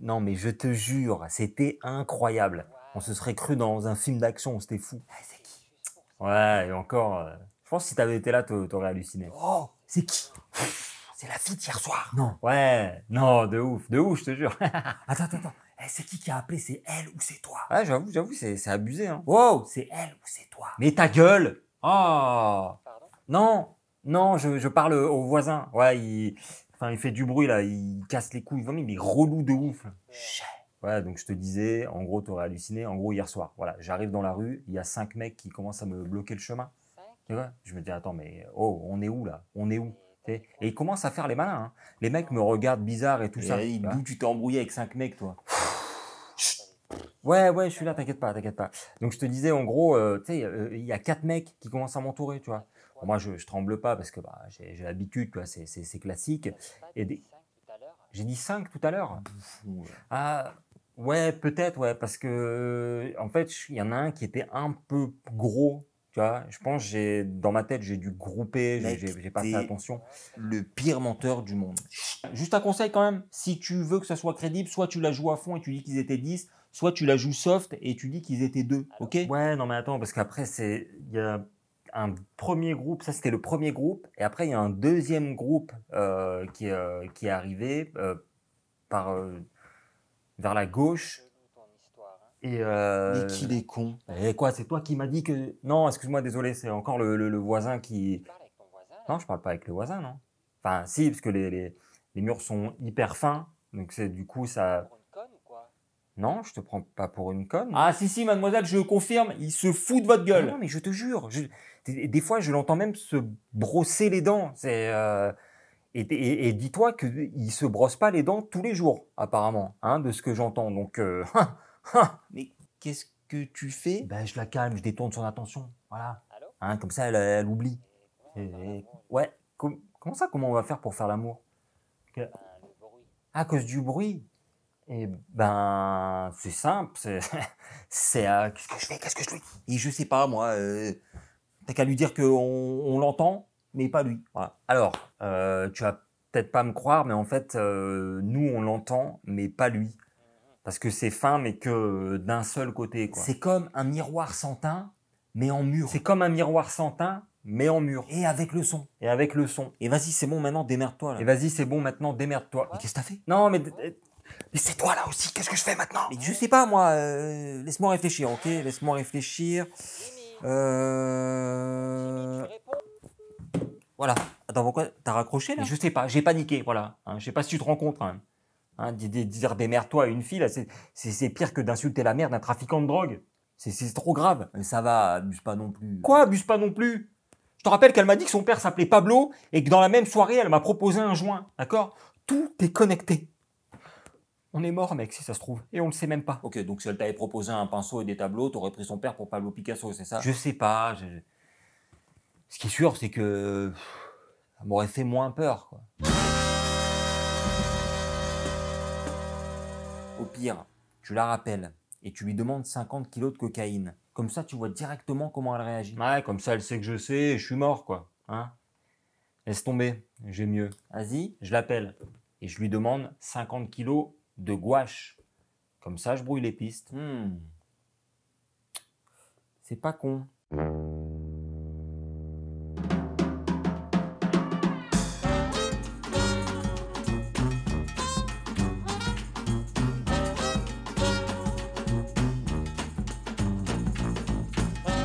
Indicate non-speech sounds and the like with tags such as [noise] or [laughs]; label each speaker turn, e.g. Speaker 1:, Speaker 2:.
Speaker 1: Non mais je te jure, c'était incroyable. On se serait cru dans un film d'action, c'était fou. Ah, c'est qui Ouais, et encore, euh, je pense que si t'avais été là, t'aurais halluciné. Oh, c'est qui C'est la fille hier soir. Non. Ouais, non, de ouf, de ouf, je te jure. [laughs] attends, attends, attends. Eh, c'est qui qui a appelé C'est elle ou c'est toi Ouais, j'avoue, j'avoue, c'est abusé. Hein. Wow, c'est elle ou c'est toi Mais ta gueule Oh non, non, je, parle au voisin. Ouais, il, enfin, il fait du bruit là, il casse les couilles. Vraiment, il est relou de ouf. Ouais, donc je te disais, en gros, tu aurais halluciné. En gros, hier soir, voilà, j'arrive dans la rue, il y a cinq mecs qui commencent à me bloquer le chemin. je me dis, attends, mais oh, on est où là On est où et ils commencent à faire les malins. Hein. Les mecs me regardent bizarre et tout ça. Eh, d'où tu t'es embrouillé avec cinq mecs, toi Ouais, ouais, je suis là, t'inquiète pas, t'inquiète pas. Donc je te disais, en gros, euh, tu sais, euh, il y a quatre mecs qui commencent à m'entourer, tu vois moi, je, ne tremble pas parce que bah, j'ai l'habitude, c'est classique. des... J'ai dit 5 tout à l'heure ah, ah, ouais, peut-être, ouais, parce que, en fait, il y en a un qui était un peu gros tu vois, je pense j'ai dans ma tête j'ai dû grouper, j'ai pas fait attention. Le pire menteur du monde. Juste un conseil quand même, si tu veux que ça soit crédible, soit tu la joues à fond et tu dis qu'ils étaient 10, soit tu la joues soft et tu dis qu'ils étaient 2, OK Ouais, non mais attends parce qu'après c'est un premier groupe, ça c'était le premier groupe, et après il y a un deuxième groupe euh, qui, euh, qui, est arrivé euh, par, vers la gauche. Et, qui est con. Et eh, quoi, c'est toi qui m'as dit que... Non, excuse-moi, désolé, c'est encore le, le, voisin qui... non, je parle pas avec le voisin, non. Enfin, si, parce que les, les, les murs sont hyper fins, donc c'est du coup ça... Non, je te prends pas pour une conne. Ah si si, mademoiselle, je confirme, il se fout de votre gueule. Non, mais je te jure, Des, fois je l'entends même se brosser les dents. C'est euh, et, dis-toi que il se brosse pas les dents tous les jours, apparemment, hein, de ce que j'entends. Donc, euh, [laughs] hein. mais qu'est-ce que tu fais ben, je la calme, je détourne son attention, voilà. Hein, comme ça, elle, oublie. Ah, ouais. comment ça, comment on va faire pour faire l'amour euh, À cause du bruit. Et ben, c'est simple. [laughs] C'est, à... qu'est-ce que je fais, qu'est-ce que je lui dis Et je sais pas moi. Euh, t'as qu'à lui dire qu'on on, l'entend, mais pas lui. Voilà. Alors, euh, tu vas peut-être pas me croire, mais en fait, euh, nous on l'entend, mais pas lui, parce que c'est fin, mais que d'un seul côté. C'est comme un miroir sans teint, mais en mur. C'est comme un miroir sans teint, mais en mur. Et avec le son. Et avec le son. Et vas-y, c'est bon maintenant, démerde-toi. Et vas-y, c'est bon maintenant, démerde-toi. Mais qu'est-ce que t'as fait Non, mais mais c'est toi là aussi, qu'est-ce que je fais maintenant Mais je sais pas moi, euh, laisse-moi réfléchir, ok Laisse-moi réfléchir. Euh... Voilà. Attends, pourquoi T'as raccroché là Je sais pas, j'ai paniqué, voilà. Hein, je sais pas si tu te rends compte quand même. Hein, dire toi à une fille, c'est pire que d'insulter la mère d'un trafiquant de drogue. C'est trop grave. ça va, abuse pas non plus. Quoi, abuse pas non plus Je te rappelle qu'elle m'a dit que son père s'appelait Pablo et que dans la même soirée, elle m'a proposé un joint, d'accord Tout est connecté. On est mort, mec, si ça se trouve. Et on le sait même pas. Ok, donc si elle t'avait proposé un pinceau et des tableaux, t'aurais pris son père pour Pablo Picasso, c'est ça Je sais pas. Ce qui est sûr, c'est que. Ça m'aurait fait moins peur, quoi. Au pire, tu la rappelles et tu lui demandes 50 kilos de cocaïne. Comme ça, tu vois directement comment elle réagit. Ouais, comme ça, elle sait que je sais et je suis mort, quoi. Hein Laisse tomber, j'ai mieux. Vas-y, je l'appelle et je lui demande 50 kilos de gouache. Comme ça, je brouille les pistes. Hmm. C'est pas con.